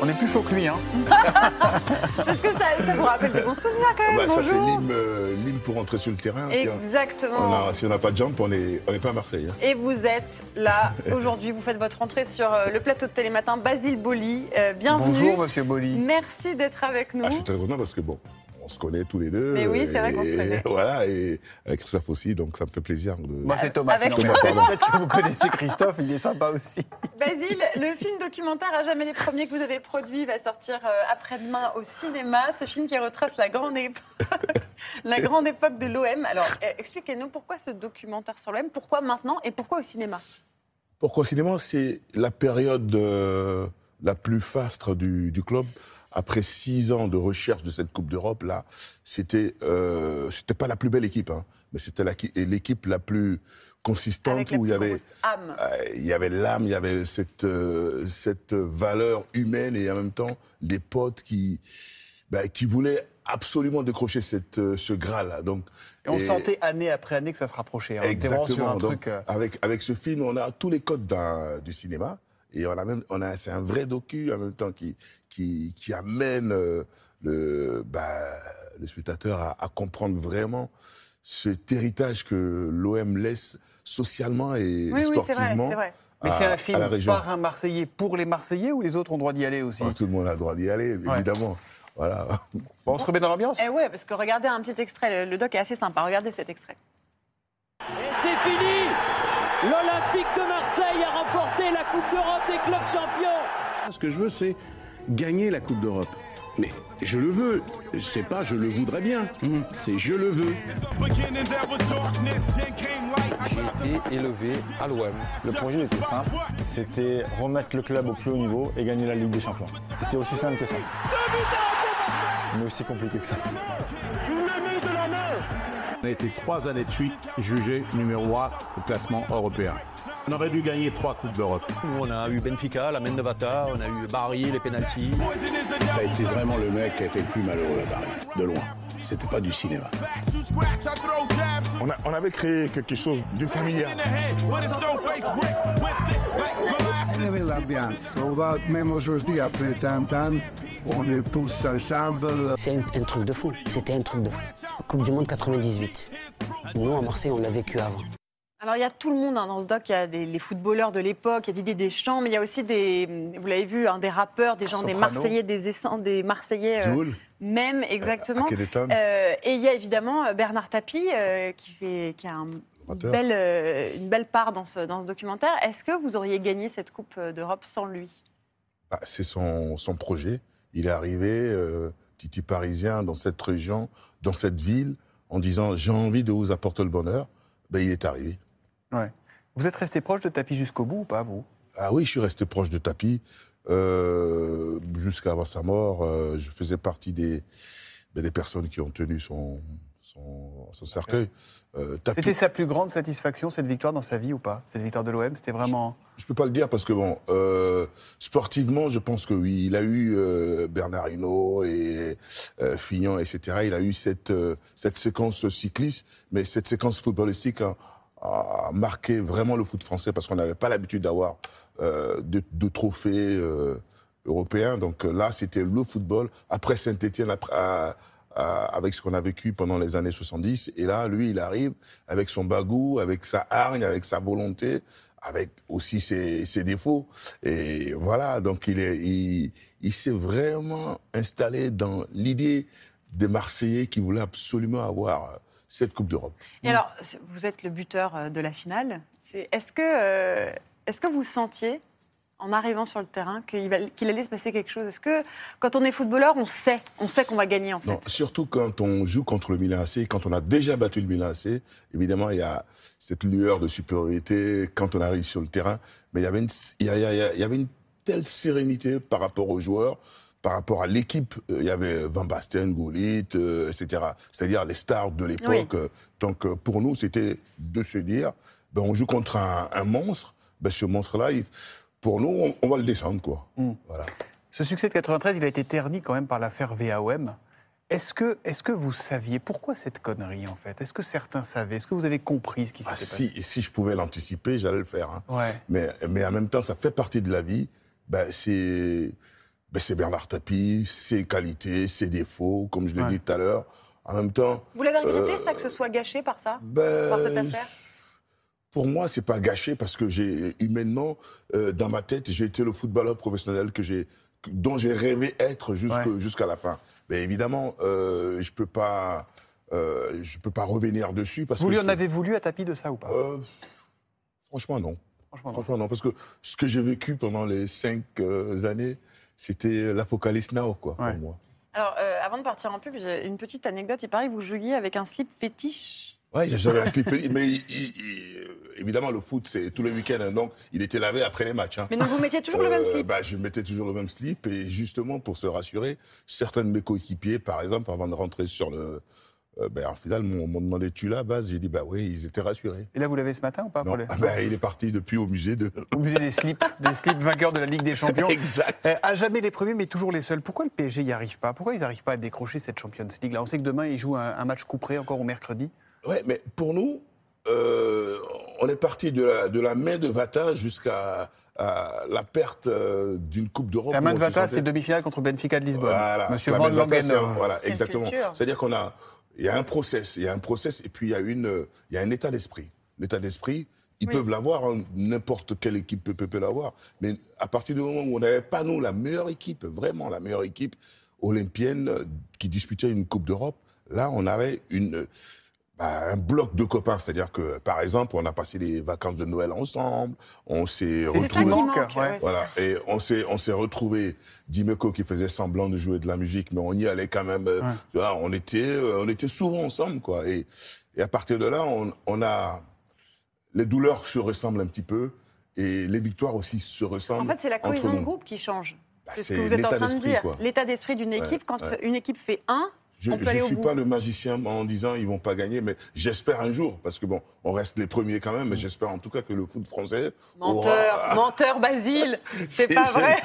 On est plus chaud que lui, hein ça, vous rappelle des bons souvenirs quand même. Ah bah, ça c'est l'île euh, pour entrer sur le terrain. Exactement. si on n'a pas de jambes, on n'est on pas à Marseille. Hein. Et vous êtes là aujourd'hui, vous faites votre entrée sur euh, le plateau de Télématin, Basile Boli. Euh, bienvenue. Bonjour, monsieur Boli. Merci d'être avec nous. Ah, je suis très content parce que bon, on se connaît tous les deux. Mais oui, c'est vrai qu'on se connaît. Voilà, et avec Christophe aussi, donc ça me fait plaisir. De... Moi, bah, c'est Thomas. Peut-être que vous connaissez Christophe, il est sympa aussi. Basile, le film documentaire À jamais les premiers que vous avez produit va sortir euh, après-demain au cinéma. Ce film qui retrace la grande époque, de l'OM. Alors, euh, expliquez-nous pourquoi ce documentaire sur l'OM, pourquoi maintenant et pourquoi au cinéma Pourquoi au cinéma C'est la période euh, la plus faste du club après six ans de recherche de cette Coupe d'Europe, là, c'était euh, c'était pas la plus belle équipe, hein, mais c'était l'équipe la, plus consistante où il y avait euh, il y avait l'âme, il y avait cette euh, cette valeur humaine et en même temps des potes qui bah, qui voulaient absolument décrocher cette, euh, ce Graal-là. Donc, on sentait année après année que ça se rapprochait. Hein. exactement. avec, avec ce film, on a tous les codes du cinéma. Et même, on a, c'est un vrai docu en même temps qui, qui, amène euh, le, bah, le spectateur à, comprendre vraiment cet héritage que l'OM laisse socialement et oui, sportivement. mais c'est un film par un Marseillais pour les Marseillais ou les autres ont droit d'y aller aussi ah, Tout le monde a droit d'y aller, évidemment. Voilà. on se remet dans l'ambiance Eh ouais, parce que regardez un petit extrait, le, doc est assez sympa. Regardez cet extrait. Et c'est fini L'Olympique de la Coupe d'Europe des clubs champions. Ce que je veux, c'est gagner la Coupe d'Europe. Mais je le veux. C'est pas je le voudrais bien. Mhm. C'est je le veux. J'ai été élevé à l'OM. Le projet était simple. C'était remettre le club au plus haut niveau et gagner la Ligue des Champions. C'était aussi simple que ça. Mais aussi compliqué que ça. On a été trois années de suite jugé numéro 1 au classement européen. On aurait dû gagner trois Coupes d'Europe. On a eu Benfica, la Vata, on a eu Barry, les pénalties. T'as été vraiment le mec qui a été le plus malheureux à Paris, de loin. C'était pas du cinéma. On, avait créé quelque chose de familial. Même aujourd'hui, C'est un, un truc de fou. C'était un truc de fou. Coupe du Monde 98. Nous, à Marseille, on l'a vécu avant. Alors il y a tout le monde hein, dans ce doc, il y a des, les footballeurs de l'époque, il y a Didier Deschamps, mais il y a aussi des, vous l'avez vu, hein, des rappeurs, des gens, des Marseillais, des Essens, des Marseillais euh, même exactement. Ah, euh, et il y a évidemment euh, Bernard Tapie qui fait, qui a une, belle, une belle part dans ce, dans ce documentaire. Est-ce que vous auriez gagné cette Coupe d'Europe sans lui bah, C'est son, son, projet. Il est arrivé, Titi Parisien, dans cette région, dans cette ville, en disant j'ai envie de vous apporter le bonheur. Ben, il est arrivé. Vous êtes resté proche de Tapi jusqu'au bout ou pas, vous Ah oui, je suis resté proche de Tapi euh, jusqu'à avant sa mort. Euh, je faisais partie des, ben, des personnes qui ont tenu son, son, cercueil. Euh, c'était sa plus grande satisfaction, cette victoire dans sa vie ou pas Cette victoire de l'OM, c'était vraiment. Je ne peux pas le dire parce que, bon, sportivement, je pense que oui. Il a eu Bernard Hinault et Fignon, etc. Il a eu cette, cette séquence cycliste, mais cette séquence footballistique a marqué vraiment le foot français parce qu'on n'avait pas l'habitude d'avoir euh, de, trophées euh, européens. Donc euh, là, c'était le football après Saint-Etienne, avec ce qu'on a vécu pendant les années 70. Et là, lui, il arrive avec son bagou, avec sa hargne, avec sa volonté, avec aussi ses, défauts. Et voilà, donc il s'est il, vraiment installé dans l'idée des Marseillais qui voulaient absolument avoir cette Coupe d'Europe. Et mm. alors, vous êtes le buteur euh, de la finale. Est-ce que, euh, est-ce que vous sentiez, en arrivant sur le terrain, qu'il allait se passer quelque chose Est-ce que, quand on est footballeur, on sait On sait qu'on va gagner, en fait non, Surtout quand on joue contre le Milan AC, quand on a déjà battu le Milan AC, évidemment, il y a cette lueur de supériorité quand on arrive sur le terrain. Mais il y avait il y avait une telle sérénité par rapport aux joueurs par rapport à l'équipe, euh, il y avait Van Basten, Goulit, euh, etc. C'est-à-dire les stars de l'époque. Euh, donc pour nous, c'était de se dire, ben, on joue contre un, monstre, ben, ce monstre-là, pour nous, on, va le descendre. Quoi. Mm. Voilà. Ce succès de 93, il a été terni quand même par l'affaire VAOM. Est-ce que, est que vous saviez pourquoi cette connerie en fait Est-ce que certains savaient Est-ce que vous avez compris ce qui ah, s'était passé si, si je pouvais l'anticiper, j'allais le faire. Hein. Ouais. Mais, mais en même temps, ça fait partie de la vie. Ben, c'est ben, c'est Bernard Tapie, ses qualités, ses défauts, comme je l'ai dit tout à l'heure. En même temps. Vous l'avez regretté, euh, ça, que ce soit gâché par ça ben, Par cette affaire pour moi, c'est pas gâché parce que j'ai humainement, euh, dans ma tête, j'ai été le footballeur professionnel que j'ai, dont j'ai rêvé être jusqu'à la fin. Mais évidemment, euh, je peux pas, je peux pas revenir dessus parce vous lui en avez voulu à Tapie, de ça ou pas franchement non. franchement, non. non, parce que ce que j'ai vécu pendant les cinq années, c'était euh, l'apocalypse now, quoi, pour moi. Alors, euh, avant de partir en pub, j'ai une petite anecdote. Il paraît que vous jouiez avec un slip fétiche. Oui, j'avais un slip fétiche, mais euh, évidemment, le foot, c'est tous les week-ends, hein, donc il était lavé après les matchs. Hein. Mais vous mettiez toujours le même slip bah, Je mettais toujours le même slip, et justement, pour se rassurer, certains de mes coéquipiers, par exemple, avant de rentrer sur le, euh, ben, en ben, finalement, on m'a demandé tu là, base J'ai dit bah oui, ils étaient rassurés. Et là, vous l'avez ce matin ou pas ah ben, Il est parti depuis au musée de. musée des slips, des slips vainqueurs de la Ligue des Champions. Exact. Euh, à jamais les premiers, mais toujours les seuls. Pourquoi le PSG n'y arrive pas Pourquoi ils n'arrivent pas à décrocher cette Champions League Là, on sait que demain, ils jouent un, match couperé encore au mercredi. Ouais, mais pour nous, euh, on est parti de la, de la main de Vata jusqu'à la perte d'une Coupe d'Europe. La main de Vata, c'est demi-finale contre Benfica de Lisbonne. Voilà, Monsieur Van Voilà, exactement. C'est-à-dire qu'on a, il y a un process, il y a un process, et puis il y a, une, il y a un état d'esprit. L'état d'esprit, ils peuvent l'avoir, hein. n'importe quelle équipe peut, peut l'avoir. Mais à partir du moment où on n'avait pas, nous, la meilleure équipe, vraiment la meilleure équipe olympienne euh, qui disputait une Coupe d'Europe, là, on avait une, bah, un bloc de copains. C'est-à-dire que, par exemple, on a passé les vacances de Noël ensemble, on s'est retrouvés. Voilà, et on s'est, on s'est retrouvés. Dimeco qui faisait semblant de jouer de la musique, mais on y allait quand même. Euh, on était, euh, on était souvent ensemble, quoi. Et, à partir de là, on, a. Les douleurs se ressemblent un petit peu et les victoires aussi se ressemblent. En fait, c'est la cohésion de groupe qui change. Bah, c'est ce que vous êtes en train de dire. L'état d'esprit d'une équipe, quand une équipe fait un, je ne suis pas le magicien en disant ils vont pas gagner, mais j'espère un jour, parce que bon, on reste les premiers quand même, mais mm. j'espère en tout cas que le foot français. Menteur, menteur Basile, c'est pas vrai